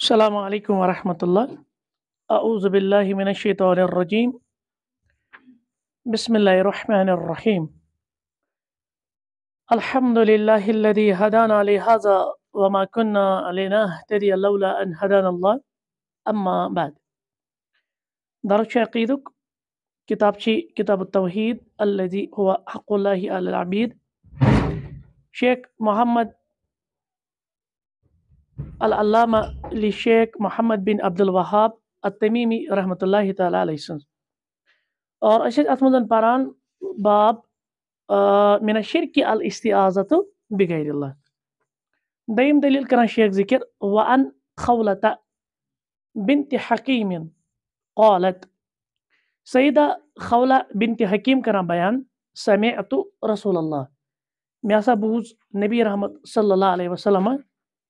السلام عليكم ورحمة الله أعوذ بالله من الشيطان الرجيم بسم الله الرحمن الرحيم الحمد لله الذي هدانا لهذا وما كنا لنهتدي لولا أن هدانا الله أما بعد درجة عقيدك كتاب كتاب التوحيد الذي هو حق الله على العبيد شيخ محمد العلامہ علی شیخ محمد بن عبد الوہاب التمیمی رحمۃ اللہ تعالیٰ علیہ سن اور اس من پاران باب من شرک الاصا بغیر اللہ دم دلیل کر شیخ ذکر و ان بنت حکیم قولت سیدہ خولہ بن حکیم کران بیان سمعت رسول اللہ میں سا بوز نبی رحمت صلی اللہ علیہ وسلم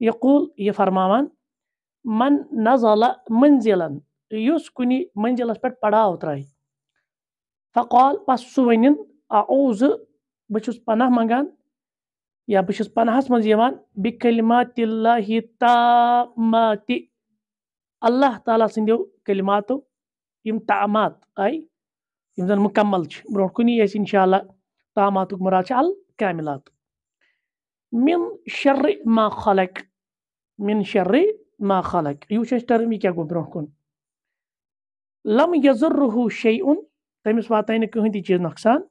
يقول يفرماوان من نزل منزلا يسكني کُنہِ منزِلَس پڑا اوتراي فقال پَس سوينين ؤنِن اعوٗزٕ بہٕ چھُس پناہ منٛگان یا بہٕ چھُس پناہَس منٛز یِوان بِکلماتِ الله اللہ تعالیٰ سٕنٛدیو کلماتو یِم تامات آے یِم زَن مُکمل چھِ برونٛٹھ کُنی أسۍ اِنشاء اللہ تعالی سندیو کلماتو تامات اي یم مكمل مکمل چھ چھِ تاماتک مراد چھ من شر ما خلق من شر ما خلق يوشش أيوة، ترمي کیا گو برونہ لم يزره شيء تمس واتائی كهين کہین تہ نقصان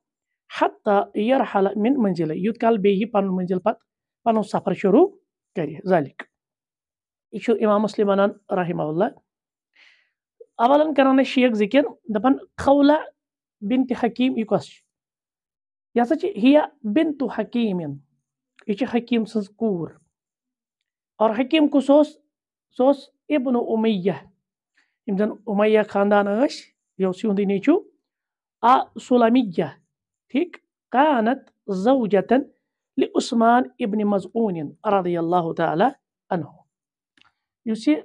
حتى يرحل من منزله یوت کال بان منزل بات پن سفر شروع كري ذلك يشو امام مسلم ونان رحمہ اللہ اولا کران شیخ ذكر دبان خولة بنت حكيم یہ کس هي بنت حكيم یہ چھے حکیم سنز کور اور حکیم کو سوس سوس ابن امیہ یم زن امیہ خاندان اش یوس یہندی نیچو آ سلمیہ ٹھیک كانت زوجة لعثمان ابن مزعون رضي الله تعالى عنه يسي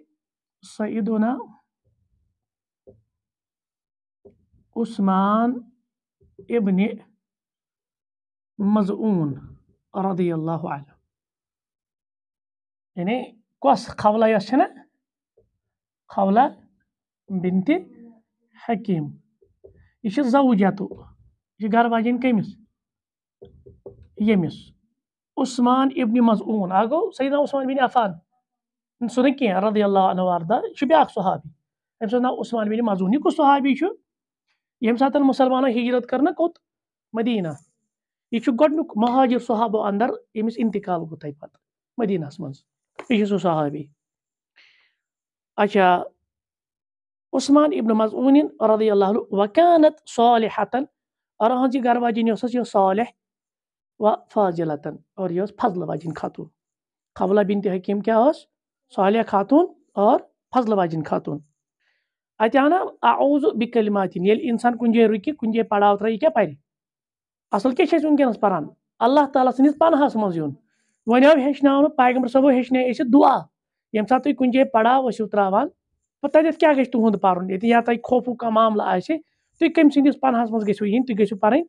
سيدنا عثمان ابن مزعون رضي الله عنه يعني قوس خولة يشنا خولة بنت حكيم إيش زوجته إيش غارباجين كمس يميس عثمان ابن مزعون أجو سيدنا عثمان بن عفان سنة كين رضي الله عنه واردا شو بياق صحابي أم يعني سنة عثمان بن مزعون يكو صحابي شو يم ساتن مسلمان هجرت کرنا كوت مدينه یہ گۄڈنیُک مہاجر صحابو و اندر یمس انتقال تۄہہِ تک پہ منٛز یہِ چھُ سُہ صحابی اچھا عثمان عبنہ مذ اون ردی وکانت صالحتن اور حنسہ گھر واجین یہِ ٲس صالح و فاضلت اور یہِ ٲس فضلہٕ فضل خاتوٗن خاتون بِن تہِ حکیٖم حکیم ٲس صالح خاتوٗن اور فضلہٕ خاتوٗن واجین آو نا آ بِکلماتِن ییٚلہِ اِنسان کُنہِ جایہِ رُکہِ کُنہِ جایہِ پڑاو ترٛایہِ یہِ کیا پَرِ اصل کیا چیز ونکس پران اللہ تعالیٰ سندس پناہس من یون ون آو ہچن پیغمبر صبح ہچن اس دعا یم سات تھی کنجائے پڑھاؤ اسو تراوان پتہ تیت کیا گھر تہد پار یہ یا تھی خوف کا معاملہ آپ تھی کم سندس پناہس من گھو یون تھی گھو پہ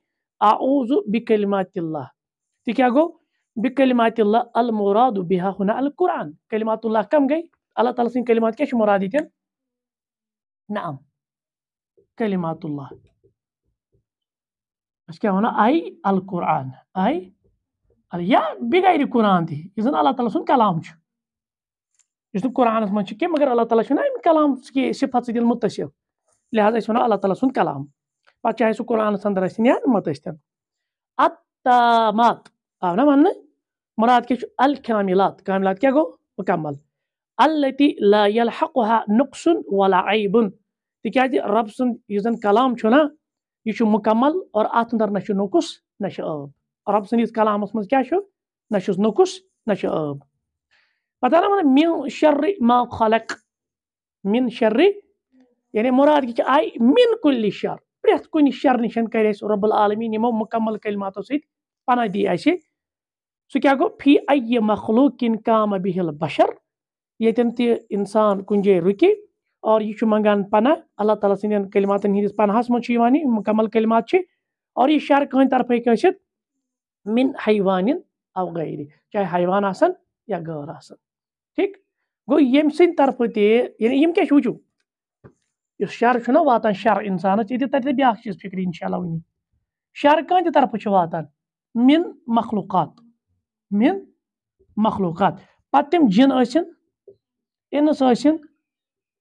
آعوذ بکلمات اللہ تھی کیا گو بکلمات اللہ المراد بہا ہن القرآن کلمات اللہ کم گئی اللہ تعالیٰ سن کلمات کیا مراد دیتن نعم کلمات اللہ Parce هنا أي القرآن أي اليا بغير القرآن دي اذا الله تعالى سن كلام شو يسن قرآن من شو مگر الله تعالى شنو نايم كلام سكي صفات دي المتصف لهذا يسمى الله تعالى سن كلام بعد چاہے سو قرآن سندر آسن یا مت اتمات التامات من مراد کیا الكاملات كاملات کاملات مكمل التي لا يلحقها نقص ولا عيب تکیازِ رب سن یزن کلام چھو یہ مکمل اور ات اندر نہ نقص نہ آب رب سندس کلامس مز کیا نشو نقص نشو آب پتہ نا ون من شر ما خلق من شر یعنی مراد کی آئی من کل شر پریت کن شر نشن کر رب العالمین یمو مکمل کلماتو سیت پناہ دی اسہ سو کیا گو فی ای مخلوق کن کام بہ البشر یتن تہ انسان کن جائے اور یہ چھو منگان پناہ اللہ تعالیٰ سے انہیں کلمات نہیں دیس پناہ سمجھ چھو یوانی مکمل کلمات چھے اور یہ شعر کہیں طرف ہے کہ اسیت من حیوان او غیری چاہے حیوان آسن یا گوھر آسن ٹھیک گو یہ مسین طرف ہے یعنی یہ مکیش ہو جو اس شعر چھو واتان واتا شعر انسان ہے چیتے تردے بھی آخش اس فکری انشاءاللہ ہوئی شعر کہیں طرف واتان چھو واتا من مخلوقات من مخلوقات پتیم جن ایسن انس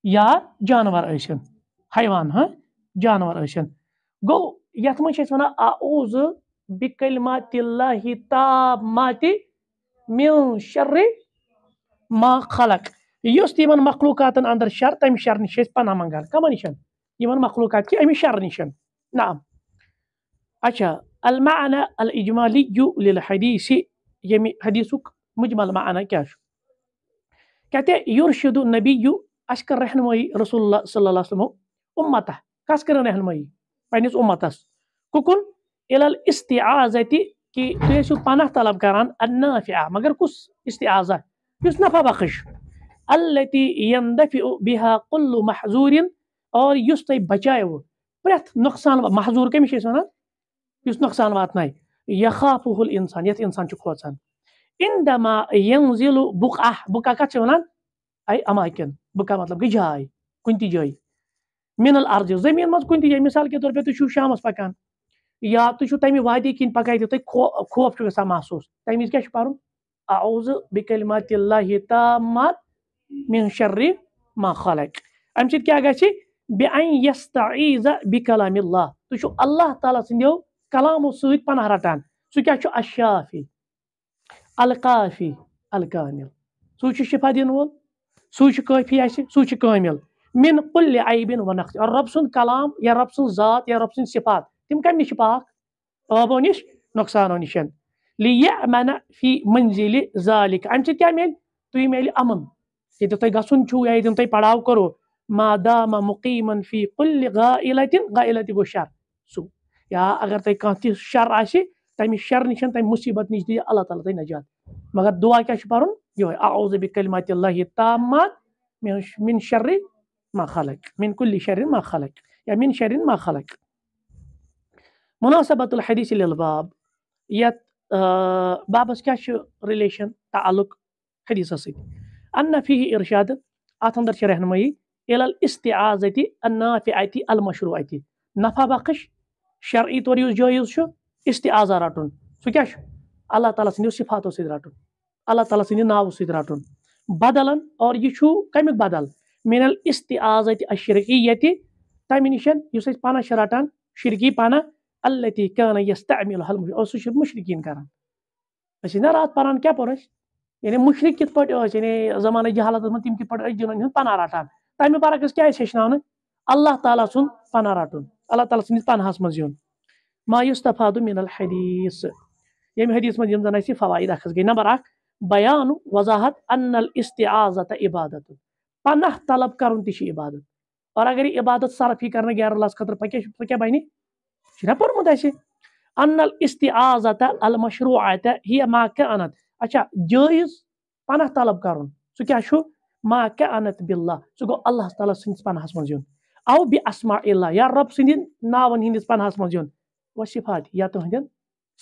یا جانور ایشن حیوان ها جانور ایشن گو یتمن منٛز چھِ أسۍ وَنان اعوٗزِ بِکلماتِ اللہِ تاماتِ میون شَرِ ما خلق یُس تہِ یِمَن مخلوٗقاتَن اَنٛدر شَر تم شَر نِش پنا أسۍ پَناہ نشن یِمَن مخلوٗقات کی أمِس شَر نشن نعم اچھا المعنى الاجمالي للحديث يمي حديثك مُجمل معنى کیٛاہ كاتي يرشد النبي اشكر رحنمائي رسول الله صلى الله عليه وسلم امته خاص كر رحنمائي پنس امتس كوكون الى الاستعاذه كي تيسو پناه طلب كران النافعه مگر كوس استعاذه كوس نفع بخش التي يندفع بها كل محزور أو يستي تي بچايو نقصان محزور كم شيء سنا يس نقصان ناي يخافه الانسان يت انسان چ خوصان عندما ينزل بقعه بقعه كاتشونان اي اماكن بكا مطلب كي جاي كنتي جاي من الارض زمين ما كنتي جاي مِثال كي طور پے تُہۍ شامَس پَکان يا تُہۍ چھُو تَمہِ وادی کِنۍ پَکان ییٚتہِ خوف چھُ گژھان محسوٗس تَمہِ وِزِ کیٛاہ اعوذٕ بكلمات الله تامات مِن شرِ ما خلق اَمہِ كي اگاشي بأن بے بكلام الله بِکلام اللہ تُہۍ چھُو اللہ تعالیٰ سٕنٛدیو کلامو سۭتۍ پناہ رَٹان سُہ کیٛاہ چھُ اشافی القافی الکامل شِفا دينول سوچ كافي اسہ سوچ كامل من كل عيب ونقص الرب سن كلام يا رب سن ذات يا رب سن صفات تم کم نش پاک عابو نش نقصانو نش لیمن في منزل ذلك انت سۭتۍ توي ميل امن ییٚتٮ۪تھ تۄہہِ غسون چھُو يا ییٚتٮ۪ن تۄہہِ پڑاو کرو ما دام مقيما في كل غائله غائله بشر شر سُہ یا اگر تۄہہِ کانٛہہ تہِ شر آسہِ تَمہِ شر نِش تَمہِ مصيبت نِش دي الله تعالى تۄہہِ نجات مگر دُعا کیٛاہ چھُ يوي أعوذ بكلمات الله التامات من شر ما خلق من كل شر ما خلق يعني من شر ما خلق مناسبة الحديث للباب يت آه، باب اسكاش ريليشن تعلق حديث سيد أن فيه إرشاد أتندر شرحنمي إلى الاستعاذة النافعة المشروعة نفع بقش شرعي توريوز جويز شو استعاذة راتون سو كاش الله تعالى سنيو صفاته سيد راتون اللہ تعالیٰ ناوٕ سۭتۍ رَٹُن بدلن اور یہِ چھُ کَمیُک بدل مِنل منل اس شرکی یہ تمہ نشن اس پنج رش شرکی پنہ اللہ طی قانس طل اور سہر أسۍ ٲسۍ رات راتھ پَران مشرق پوٚر پہ یعنی مُشرق کِتھ کِتھ پٲٹھۍ پٲٹھۍ ٲسۍ یعنی زمانہٕ جہالتس منٛز تِم زمانے جہالتن کتن پناہ رٹان ٲسۍ ہیٚچھناونہٕ اللہ تعالیٰ سُنٛد پناہ رَٹُن اللہ تعالیٰ سٕنٛدِس منٛز یُن مایوٗس تفادُ سناہ حدیٖث مایست ال من الحدیث حدیث مند افاعد اخت گٔے نمبر اخ بيان وضاحت ان الاستعاذه عباده پناہ طلب کرن تہِ عبادت اور اگر عبادت صرف ہی کرنہٕ غیر اللہ خاطر پَتہٕ کیٛاہ بہنی کیٛاہ پر یہِ ان الاستعاذه المشروعه هي ما كانت اچھا جائز پناہ طلب کرُن سو کیا شو ما كانت بالله سو گوٚو اللہ تعالیٰ سٕنٛدِس پناہَس منٛز یُن او بہِ اسما اللہ یا رۄب سٕنٛدٮ۪ن ناوَن ہِنٛدِس پناہَس منٛز یُن وَ صِفات یا تُہٕنٛدٮ۪ن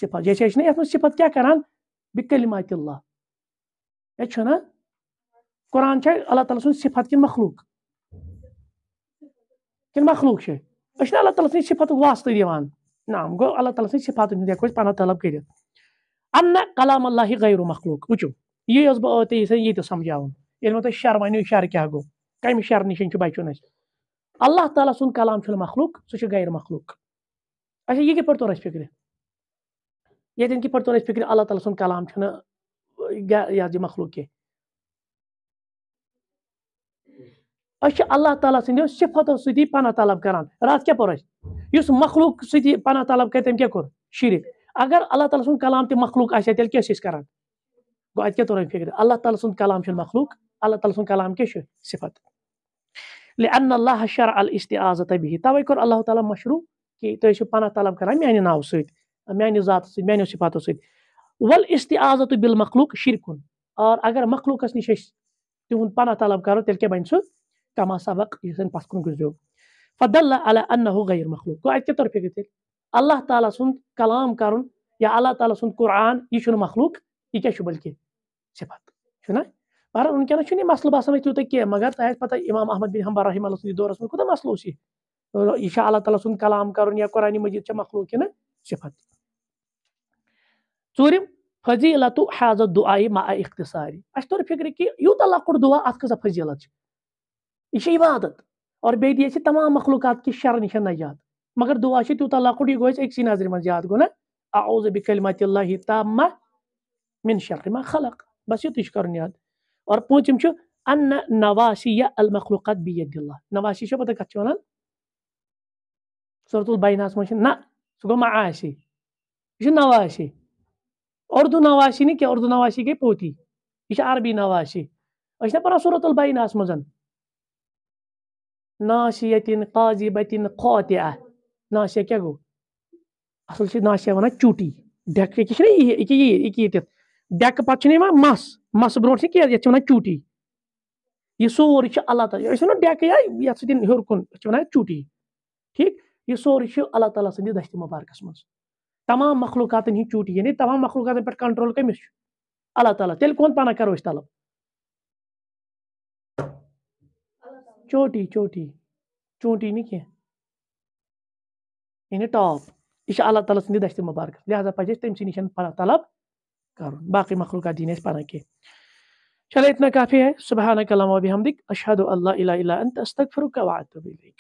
صِفات جیسے اس نے منٛز صفات کیا کران بِکلمات الله ہنہ قرآن اللہ تعالیٰ سن صفت کن مخلوق کن مخلوق سے اللہ تعالی سن صفت واسطہ دیوان نام گو اللہ تعالیٰ سن صفاتن ہو پہن طلب کر کلام اللہ غیر مخلوق وچو یہ بہت یہ سمجھاؤن یہ تھی شرونی شر کیا گو کم شر نشن بچن اہل اللہ تعالیٰ سلام مخلوق س غیر مخلوق اچھا یہ کت فکر تو کت فکر اللہ تعالیٰ سلام جی مخلوق کی اچھا، اللہ تعالیٰ سند صفتوں ستی پناہ طلب کاران رات کس مخلوق ستی پنہ طلب کر تم کل تعالیٰ سام تک مخلوق آیا تیس کر گو اتنی فکر اللہ تعالیٰ سن کلام مخلوق اللہ تعالیٰ سلام کیا صفت لے اللہ شرع الصطہ بہت توئی کو اللہ تعالیٰ مشرو کہ تیشو پنہ طلب کار میانے یعنی ناؤ سی یعنی ذات سی یعنی صفاتو ست والاستعاذة بالمخلوق شرك اور اگر مخلوق اس نشش تہند پناہ طلب کرو تیل کے بین سو سبق یسن پاس کن گزرو فدل على انه غير مخلوق قاعد کی طرف گتل اللہ تعالی سن کلام کرن یا اللہ تعالی سن قران یہ شنو مخلوق یہ کیا شو بلکہ صفات شنا بار ان کے نشنی مسئلہ باسم تو تک کہ مگر تہ پتہ امام احمد بن حنبل رحمہ اللہ صلی اللہ علیہ وسلم کو مسئلہ ان شاء اللہ تعالی سن کلام کرن یا قران مجید چ مخلوق نہ صفات ژوٗرِم فضیٖلتُ حاضت دُعایہِ ما اختصاری اَسہِ توٚر فِکرِ کہِ یوٗتاہ لۄکُٹ دُعا اَتھ کا فضیٖلت یہِ عبادت اور بی دی سے تمام مخلوٗقات کی شَرٕ نِش نجات مگر دُعا سے تو لۄکُٹ یہِ گوس ایک سی نظرِ منٛز یاد گنا اعوذ بکلمات اللہ تام مِن شَرِ ما خلق بَس یہ تشکر کَرُن اور پونچم چھُ ان نواسی المخلوقات بِید اللہ نواسی چھ پَتہ کچھ ونن وَنان البیناس مشن منٛز چھِ نہ سُہ گوٚو ما آسی یہِ چھُ نواسی اردو نواشی نہیں کہ اردو نواشی گئی پوتی یہ عربی نواشی اچھا اس نے پڑھا صورت البائی ناس مزن ناشیت قاضی بتن قوتیا ناشیہ کیا گو اصل سے ناشیہ وانا چوٹی ڈیک کے کچھ نہیں ایک یہ ایک یہ ڈیک پچھ نہیں ماں مس مس بروٹ سے کیا یہ چھونا اچھا چوٹی یہ سوری چھ اللہ تعالی اس اچھا نے ڈیک یا یہ سے دن ہور کن چھونا چوٹی ٹھیک یہ سوری چھ اللہ تعالی سے دشت مبارک اسمس تمام مخلوقات چوٹی یعنی تمام مخلوقات پہ کنٹرول کمس اللہ تعالیٰ تیل کون پناہ کرو اس طلب چوٹی چوٹی چوٹی نہیں کی یعنی ٹاپ یہ اللہ تعالیٰ مبارک لہٰذا پہ تم سی نشن طلب کر پانا پناہ چلے اتنا کافی ہے سبحانک اللہ و بحمدک اشہدو اللہ الہ الا انت استغفرک و اتوب الیک